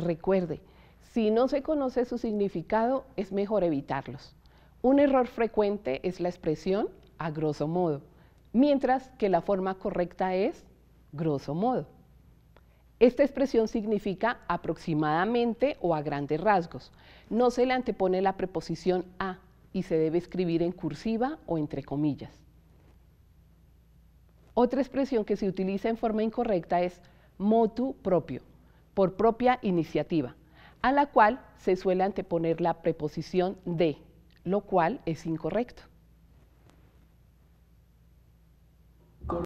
Recuerde, si no se conoce su significado, es mejor evitarlos. Un error frecuente es la expresión a grosso modo, mientras que la forma correcta es grosso modo. Esta expresión significa aproximadamente o a grandes rasgos. No se le antepone la preposición a y se debe escribir en cursiva o entre comillas. Otra expresión que se utiliza en forma incorrecta es motu propio, por propia iniciativa, a la cual se suele anteponer la preposición de, lo cual es incorrecto.